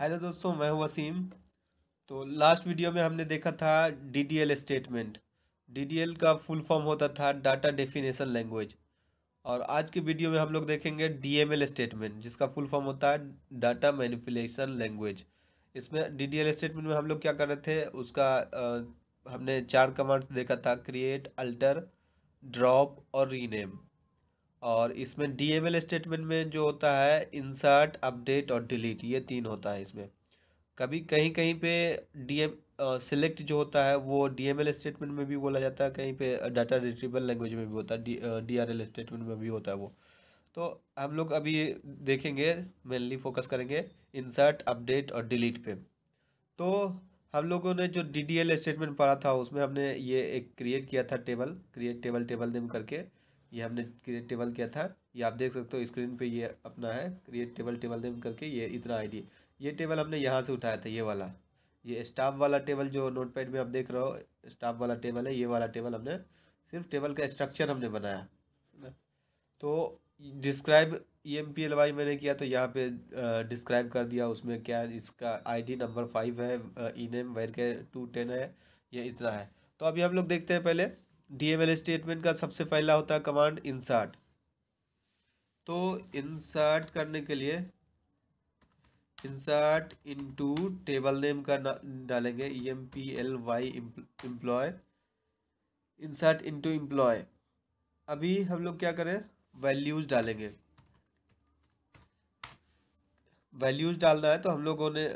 hello दोस्तों मैं हूं वसीम तो लास्ट वीडियो में हमने देखा था डीडीएल स्टेटमेंट डीडीएल का फुल फॉर्म होता था डाटा डेफिनेशन लैंग्वेज और आज के वीडियो में हम लोग देखेंगे डीएमएल स्टेटमेंट जिसका फुल फॉर्म होता है डाटा मैनिपुलेशन लैंग्वेज इसमें डीडीएल स्टेटमेंट में हम लोग क्या कर रहे थे उसका आ, हमने चार कमांड्स देखा था क्रिएट अल्टर ड्रॉप और रीनेम और इसमें डी एल स्टेटमेंट में जो होता है इंसर्ट अपडेट और डिलीट ये तीन होता है इसमें कभी कहीं कहीं पे एम सिलेक्ट जो होता है वो डी एल स्टेटमेंट में भी बोला जाता है कहीं पे डाटा रिट्रीबल लैंग्वेज में भी होता है डी आर एल स्टेटमेंट में भी होता है वो तो हम लोग अभी देखेंगे मेनली फोकस करेंगे इंसर्ट अपडेट और डिलीट पे तो हम लोगों ने जो डी डी एल स्टेटमेंट पढ़ा था उसमें हमने ये एक क्रिएट किया था table create table table name करके ये हमने क्रिएट टेबल किया था ये आप देख सकते हो स्क्रीन पे ये अपना है क्रिएट टेबल टेबल नेम करके ये इतना आईडी ये टेबल हमने यहाँ से उठाया था ये वाला ये स्टाफ वाला टेबल जो नोटपैड में आप देख रहे हो स्टाफ वाला टेबल है ये वाला टेबल हमने सिर्फ टेबल का स्ट्रक्चर हमने बनाया तो describe E M P Y मैंने किया तो यहाँ पे डिस्क्राइब कर दिया उसमें क्या इसका आईडी नंबर फाइव है ई नेम वेर के टू टेन है ये इतना है तो अभी हम लोग देखते हैं पहले डीएमएल स्टेटमेंट का सबसे पहला होता है कमांड इंसर्ट तो इंसर्ट करने के लिए इंसर्ट इनटू टेबल नेम का डालेंगे E M P L Y employ insert into employ अभी हम लोग क्या करें वैल्यूज डालेंगे वैल्यूज डालना है तो हम लोगों ने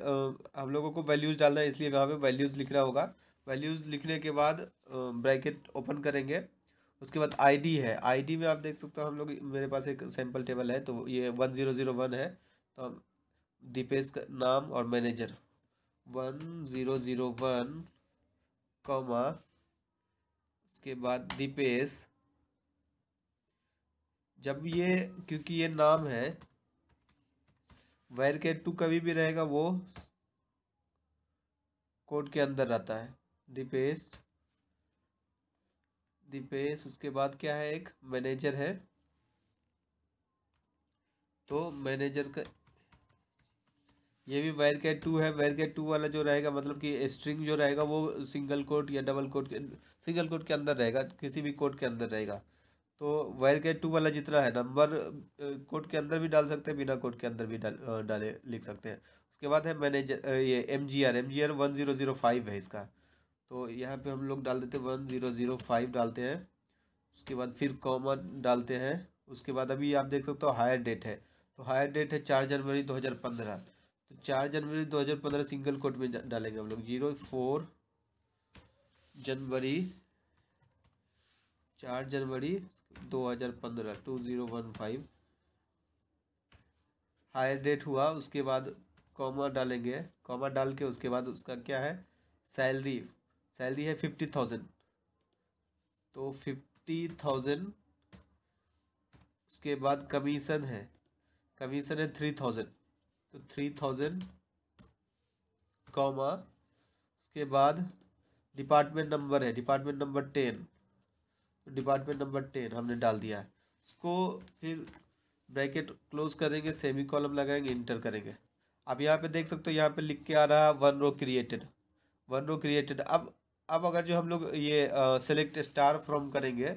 हम लोगों को वैल्यूज डालना है इसलिए वहाँ पे वैल्यूज लिखना होगा वैल्यूज़ लिखने के बाद ब्रैकेट ओपन करेंगे उसके बाद आईडी है आईडी में आप देख सकते हो हम लोग मेरे पास एक सैम्पल टेबल है तो ये वन ज़ीरो ज़ीरो वन है तो हम दीपेश का नाम और manager one zero zero one comma उसके बाद दीपेश जब ये क्योंकि ये नाम है वायर के टू कभी भी रहेगा वो कोड के अंदर रहता है दीपेश दीपेश उसके बाद क्या है एक मैनेजर है तो मैनेजर का ये भी वायर कैट टू है वायर कैट टू वाला जो रहेगा मतलब कि स्ट्रिंग जो रहेगा वो सिंगल कोट या डबल कोट के सिंगल कोट के अंदर रहेगा किसी भी कोट के अंदर रहेगा तो वायर कैट टू वाला जितना है नंबर कोट के अंदर भी डाल सकते हैं बिना कोट के अंदर भी डाल डाले लिख सकते हैं उसके बाद है मैनेजर ये M G R M G R one zero zero five है इसका तो यहाँ पे हम लोग डाल देते हैं वन ज़ीरो ज़ीरो फाइव डालते हैं उसके बाद फिर कॉमन डालते हैं उसके बाद अभी आप देख सकते हो हायर डेट है तो हायर डेट है चार जनवरी दो हज़ार पंद्रह तो चार जनवरी दो हज़ार पंद्रह सिंगल कोट में डालेंगे हम लोग जीरो फोर जनवरी चार जनवरी दो हज़ार पंद्रह two zero one five hire date हुआ उसके बाद कॉमा डालेंगे कॉमा डाल के उसके बाद उसका क्या है सैलरी सैलरी है फिफ्टी थाउजेंड तो फिफ्टी थाउजेंड उसके बाद कमीशन है कमीशन है थ्री थाउजेंड तो थ्री थाउजेंड कॉमा उसके बाद डिपार्टमेंट नंबर है डिपार्टमेंट नंबर टेन तो डिपार्टमेंट नंबर टेन हमने डाल दिया है उसको फिर ब्रैकेट क्लोज करेंगे सेमी कॉलम लगाएंगे इंटर करेंगे अब यहाँ पे देख सकते हो यहाँ पे लिख के आ रहा है one row created one row created अब अब अगर जो हम लोग ये सेलेक्ट स्टार फ्रॉम करेंगे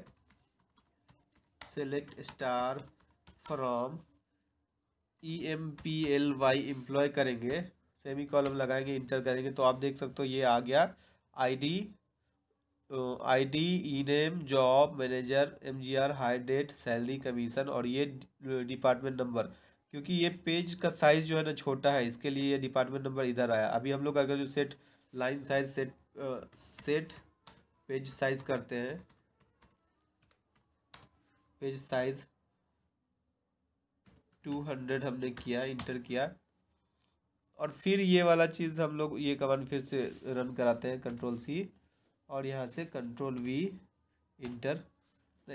select star from E M P L Y employ करेंगे सेमी कॉलम लगाएंगे इंटर करेंगे तो आप देख सकते हो ये आ गया ID ID E name job manager MGR hire date salary commission और ये डिपार्टमेंट नंबर क्योंकि ये पेज का साइज़ जो है ना छोटा है इसके लिए ये डिपार्टमेंट नंबर इधर आया अभी हम लोग अगर जो set line size set set page size करते हैं पेज साइज टू हंड्रेड हमने किया इंटर किया और फिर ये वाला चीज़ हम लोग ये कमान फिर से रन कराते हैं कंट्रोल सी और यहाँ से कंट्रोल वी इंटर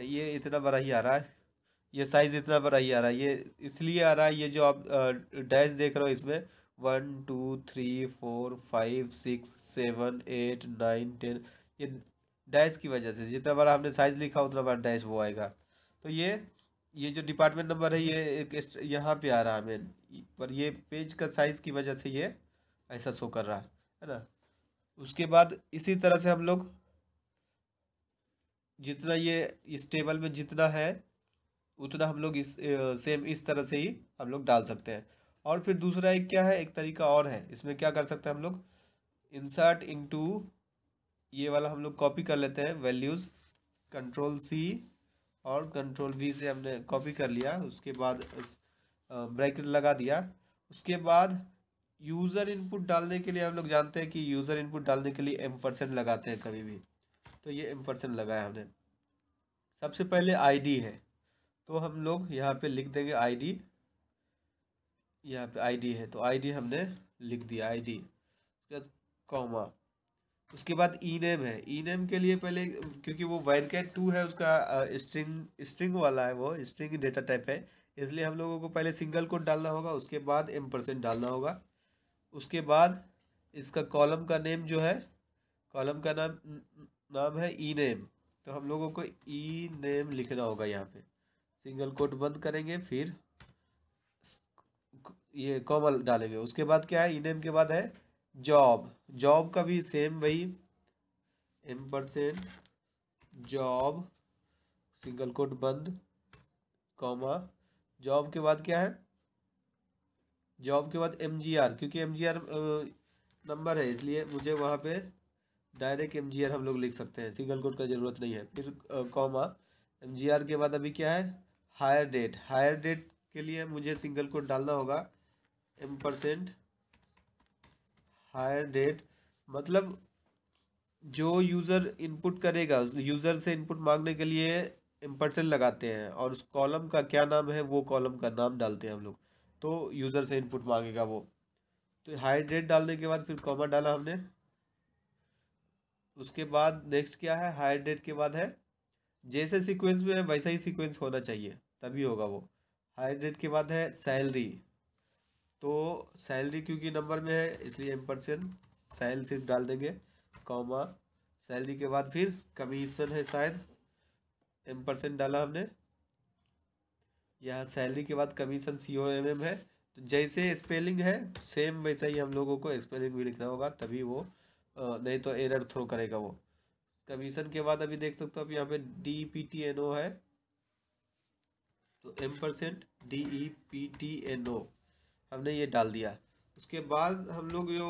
ये इतना बड़ा ही आ रहा है ये साइज़ इतना बड़ा ही आ रहा है ये इसलिए आ रहा है ये जो आप डैश देख रहे हो इसमें one two three four five six seven eight nine ten ये डैश की वजह से जितना बार हमने साइज लिखा उतना बार डैश वो आएगा तो ये ये जो डिपार्टमेंट नंबर है ये एक यहाँ पे आ रहा है मेन पर ये पेज का साइज़ की वजह से ये ऐसा शो कर रहा है है ना उसके बाद इसी तरह से हम लोग जितना ये इस टेबल में जितना है उतना हम लोग इस सेम इस तरह से ही हम लोग डाल सकते हैं और फिर दूसरा एक क्या है एक तरीका और है इसमें क्या कर सकते हैं हम लोग इंसर्ट इन ये वाला हम लोग कॉपी कर लेते हैं वैल्यूज़ कंट्रोल सी और कंट्रोल वी से हमने कॉपी कर लिया उसके बाद ब्रैकेट लगा दिया उसके बाद यूज़र इनपुट डालने के लिए हम लोग जानते हैं कि यूज़र इनपुट डालने के लिए एम परसेंट लगाते हैं कभी भी तो ये एम परसेंट लगाया हमने सबसे पहले आईडी है तो हम लोग यहाँ पे लिख देंगे आईडी यहाँ पे आईडी है तो आईडी हमने लिख दिया आईडी उसके बाद कॉमा उसके बाद ई नेम है ई नेम के लिए पहले क्योंकि वो वायर कैट टू है उसका स्ट्रिंग स्ट्रिंग वाला है वो स्ट्रिंग डेटा टाइप है इसलिए हम लोगों को पहले सिंगल कोड डालना होगा उसके बाद एम परसेंट डालना होगा उसके बाद इसका कॉलम का नेम जो है कॉलम का नाम नाम है ई नेम तो हम लोगों को ई नेम लिखना होगा यहाँ पे सिंगल कोड बंद करेंगे फिर ये कॉमल डालेंगे उसके बाद क्या है ई के बाद है जॉब जॉब का भी सेम वही M percent job single quote बंद कॉमा जॉब के बाद क्या है जॉब के बाद एम जी आर क्योंकि एम जी आर नंबर है इसलिए मुझे वहाँ पे डायरेक्ट एम जी आर हम लोग लिख सकते हैं सिंगल कोट का ज़रूरत नहीं है फिर कॉमा एम जी आर के बाद अभी क्या है हायर डेट हायर डेट के लिए मुझे सिंगल कोट डालना होगा एम परसेंट हायर डेट मतलब जो यूज़र इनपुट करेगा यूज़र से इनपुट मांगने के लिए एम परसेंट लगाते हैं और उस कॉलम का क्या नाम है वो कॉलम का नाम डालते हैं हम लोग तो यूज़र से इनपुट मांगेगा वो तो हायर डेट डालने के बाद फिर कॉमा डाला हमने उसके बाद नेक्स्ट क्या है हायर डेट के बाद है जैसे सीक्वेंस में है वैसा ही सीक्वेंस होना चाहिए तभी होगा वो हायर डेट के बाद है सैलरी तो सैलरी क्योंकि नंबर में है इसलिए एम परसेंट सैल सिर्फ डाल देंगे कॉमा सैलरी के बाद फिर कमीशन है शायद एम परसेंट डाला हमने यहाँ सैलरी के बाद commission C O M M है तो जैसे स्पेलिंग है सेम वैसा ही हम लोगों को स्पेलिंग भी लिखना होगा तभी वो नहीं तो एरर थ्रो करेगा वो कमीशन के बाद अभी देख सकते हो आप यहाँ पे D P T N O है तो M percent D E P T N O हमने ये डाल दिया उसके बाद हम लोग जो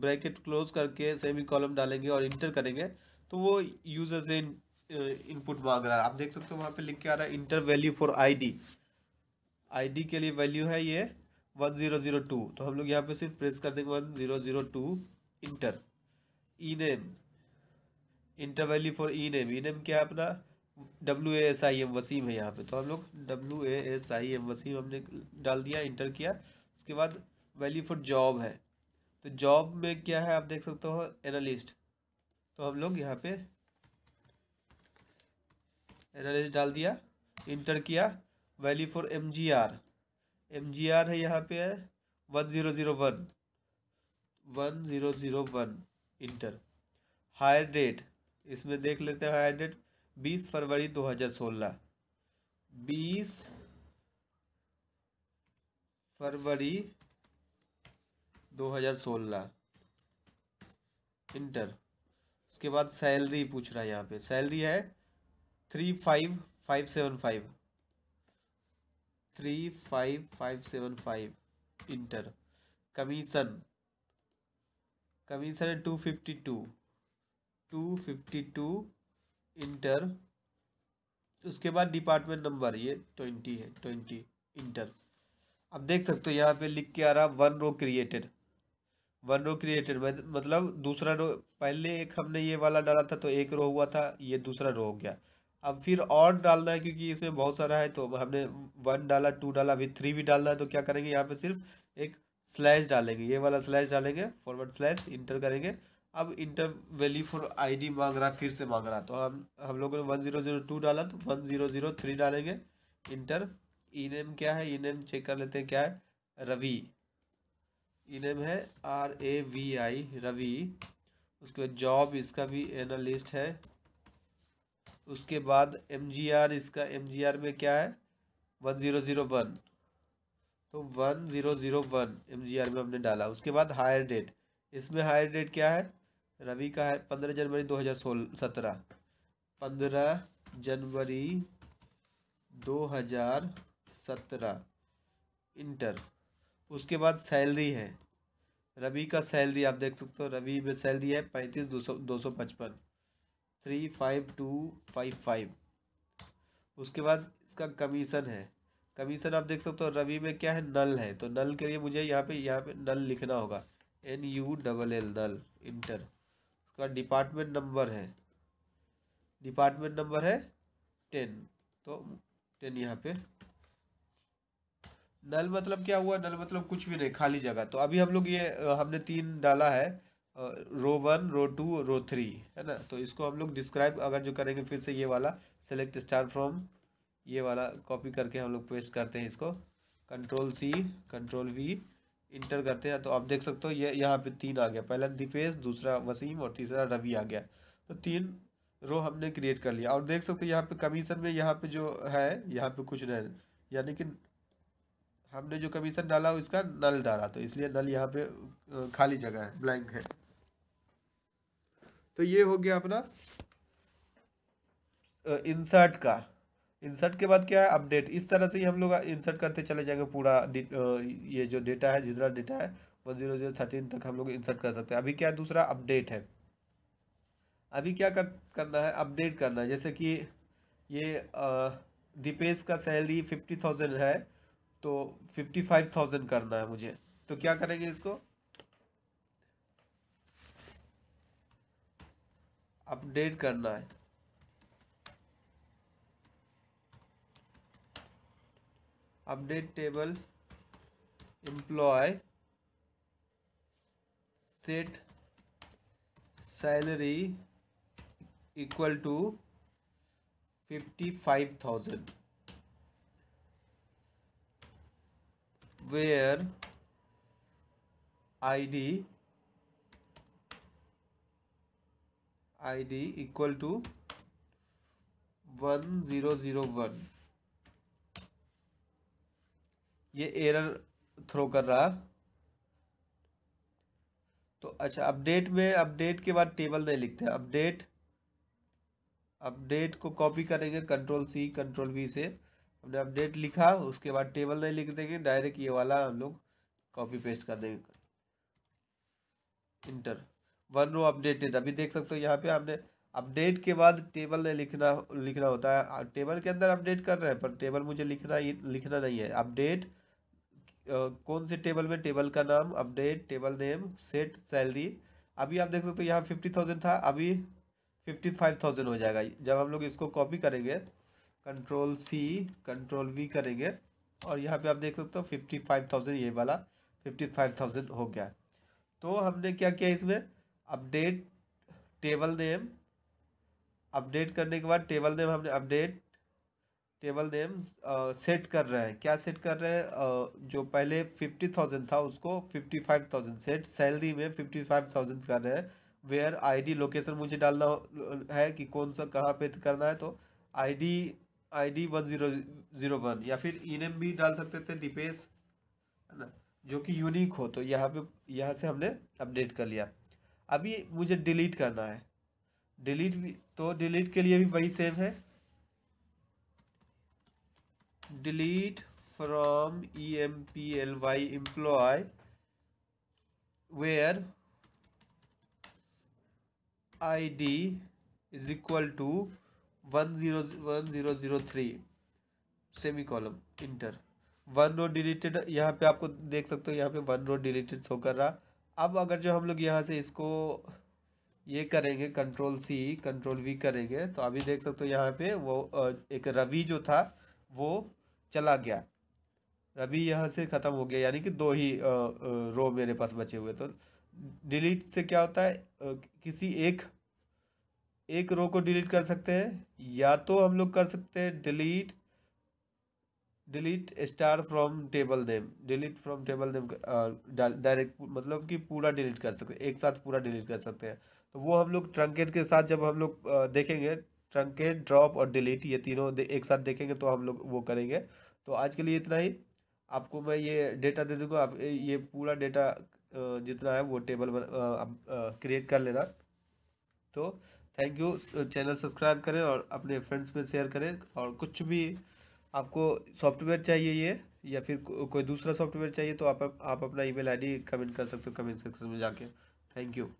ब्रैकेट क्लोज करके सेमी कॉलम डालेंगे और इंटर करेंगे तो वो यूजर से इनपुट मांग रहा है आप देख सकते हो वहाँ पे लिख के आ रहा है enter value for ID ID के लिए वैल्यू है ये वन ज़ीरो ज़ीरो टू तो हम लोग यहाँ पे सिर्फ प्रेस कर देंगे one zero zero two enter E name enter value for E name E name क्या है अपना W A S I M Waseem है यहाँ पे तो हम लोग W A S I M Waseem हमने डाल दिया इंटर किया उसके बाद वैल्यू फॉर जॉब है तो जॉब में क्या है आप देख सकते हो एनालिस्ट तो हम लोग यहाँ पे एनालिस्ट डाल दिया इंटर किया value for M G R M G R है यहाँ पे है one zero zero one one zero zero one enter hire date इसमें देख लेते हैं हायर डेट बीस फरवरी दो हज़ार सोलह बीस फरवरी दो हज़ार सोलह इंटर उसके बाद सैलरी पूछ रहा है यहाँ पे सैलरी है three five five seven five three five five seven five enter commission commission है two fifty two two fifty two enter उसके बाद डिपार्टमेंट नंबर ये ट्वेंटी है ट्वेंटी इंटर अब देख सकते हो यहाँ पे लिख के आ रहा one row created one row created मतलब दूसरा रो पहले एक हमने ये वाला डाला था तो एक रो हुआ था ये दूसरा रो हो गया अब फिर और डालना है क्योंकि इसमें बहुत सारा है तो हमने वन डाला टू डाला अभी थ्री भी डालना है तो क्या करेंगे यहाँ पे सिर्फ एक स्लैश डालेंगे ये वाला स्लैश डालेंगे फॉरवर्ड स्लैश इंटर करेंगे अब इंटर वैल्यू फॉर आईडी मांग रहा फिर से मांग रहा तो हम हम लोगों ने वन जीरो जीरो टू डाला तो वन जीरो जीरो थ्री डालेंगे इंटर ई नेम क्या है ई नेम चेक कर लेते हैं क्या है रवि ई नेम है R A V I Ravi उसके बाद जॉब इसका भी एनालिस्ट है उसके बाद एम जी आर इसका एम जी आर में क्या है वन ज़ीरो ज़ीरो वन तो one zero zero one M G R में हमने डाला उसके बाद हायर डेट इसमें हायर डेट क्या है रवि का है पंद्रह जनवरी दो हज़ार सोलह सत्रह पंद्रह जनवरी दो हज़ार सत्रह इंटर उसके बाद सैलरी है रवि का सैलरी आप देख सकते हो रवि में सैलरी है पैंतीस दो सौ दो सौ पचपन three five two five five उसके बाद इसका कमीशन है कमीशन आप देख सकते हो रवि में क्या है नल है तो नल के लिए मुझे यहाँ पे यहाँ पे नल लिखना होगा N U double L null enter उसका डिपार्टमेंट नंबर है डिपार्टमेंट नंबर है टेन तो टेन यहाँ पे नल मतलब क्या हुआ नल मतलब कुछ भी नहीं खाली जगह तो अभी हम लोग ये हमने तीन डाला है row one row two row three है ना तो इसको हम लोग डिस्क्राइब अगर जो करेंगे फिर से ये वाला सेलेक्ट स्टार फ्रॉम ये वाला कॉपी करके हम लोग पेस्ट करते हैं इसको control C control V enter करते हैं तो आप देख सकते हो ये यहाँ पे तीन आ गया पहला दीपेश दूसरा वसीम और तीसरा रवि आ गया तो तीन रो हमने क्रिएट कर लिया और देख सकते हो यहाँ पे कमीशन में यहाँ पे जो है यहाँ पे कुछ नहीं यानी कि हमने जो कमीशन डाला उसका नल डाला तो इसलिए नल यहाँ पे खाली जगह है ब्लैंक है तो ये हो गया अपना इंसर्ट का इंसर्ट के बाद क्या है अपडेट इस तरह से ही हम लोग इंसर्ट करते चले जाएंगे पूरा ये जो डेटा है जितना डेटा है वन जीरो जीरो थर्टीन तक हम लोग इंसर्ट कर सकते हैं अभी क्या है दूसरा अपडेट है अभी क्या कर, करना है अपडेट करना है जैसे कि ये दीपेश का सैलरी फिफ्टी थाउजेंड है तो फिफ्टी फाइव थाउजेंड करना है मुझे तो क्या करेंगे इसको अपडेट करना है update table employee set salary equal to 55000 where id id equal to 1001 ये एरर थ्रो कर रहा तो अच्छा अपडेट में अपडेट के बाद टेबल नहीं लिखते अपडेट अपडेट को कॉपी करेंगे कंट्रोल सी कंट्रोल वी से हमने अपडेट लिखा उसके बाद टेबल नहीं लिख देंगे डायरेक्ट ये वाला हम लोग कॉपी पेस्ट कर देंगे इंटर वन रो अपडेटेड अभी देख सकते हो यहाँ पे हमने अपडेट के बाद टेबल नहीं लिखना लिखना होता है टेबल के अंदर अपडेट कर रहे हैं पर टेबल मुझे लिखना लिखना नहीं है अपडेट कौन से टेबल में टेबल का नाम update table name set salary अभी आप देख सकते हो यहाँ फिफ्टी थाउजेंड था अभी फिफ्टी फाइव थाउजेंड हो जाएगा जब हम लोग इसको कॉपी करेंगे कंट्रोल सी कंट्रोल वी करेंगे और यहाँ पे आप देख सकते हो फिफ्टी फाइव थाउजेंड ये वाला फिफ्टी फाइव थाउजेंड हो गया तो हमने क्या किया इसमें अपडेट टेबल नेम अपडेट करने के बाद टेबल नेम हमने अपडेट टेबल देम सेट कर रहे हैं क्या सेट कर रहे हैं uh, जो पहले फिफ्टी थाउजेंड था उसको fifty five thousand set salary में फिफ्टी फाइव थाउजेंड कर रहे हैं वेयर आईडी लोकेशन मुझे डालना है कि कौन सा कहाँ पे करना है तो ID ID one zero zero one या फिर ई e भी डाल सकते थे दीपेश है ना जो कि यूनिक हो तो यहाँ पे यहाँ से हमने अपडेट कर लिया अभी मुझे डिलीट करना है डिलीट भी तो डिलीट के लिए भी वही सेम है delete from emply employ where id is equal to 101003 semicolon enter one row deleted यहाँ पे आपको देख सकते हो यहाँ पे वन रो डिलीटेड शो कर रहा अब अगर जो हम लोग यहाँ से इसको ये करेंगे कंट्रोल सी कंट्रोल वी करेंगे तो अभी देख सकते हो यहाँ पे वो एक रवि जो था वो चला गया अभी यहाँ से ख़त्म हो गया यानी कि दो ही रो मेरे पास बचे हुए तो डिलीट से क्या होता है किसी एक एक रो को डिलीट कर सकते हैं या तो हम लोग कर सकते हैं delete delete star from table name delete from table name direct मतलब कि पूरा डिलीट कर सकते हैं एक साथ पूरा डिलीट कर सकते हैं तो वो हम लोग ट्रंकेट के साथ जब हम लोग देखेंगे ट्रंकेट ड्रॉप और डिलीट ये तीनों एक साथ देखेंगे तो हम लोग वो करेंगे तो आज के लिए इतना ही आपको मैं ये डेटा दे दूँगा आप ये पूरा डेटा जितना है वो टेबल आप क्रिएट कर लेना तो थैंक यू चैनल सब्सक्राइब करें और अपने फ्रेंड्स में शेयर करें और कुछ भी आपको सॉफ्टवेयर चाहिए ये या फिर को, कोई दूसरा सॉफ्टवेयर चाहिए तो आप आप अपना ईमेल आईडी कमेंट कर सकते हो कमेंट सेक्शन में जाके थैंक यू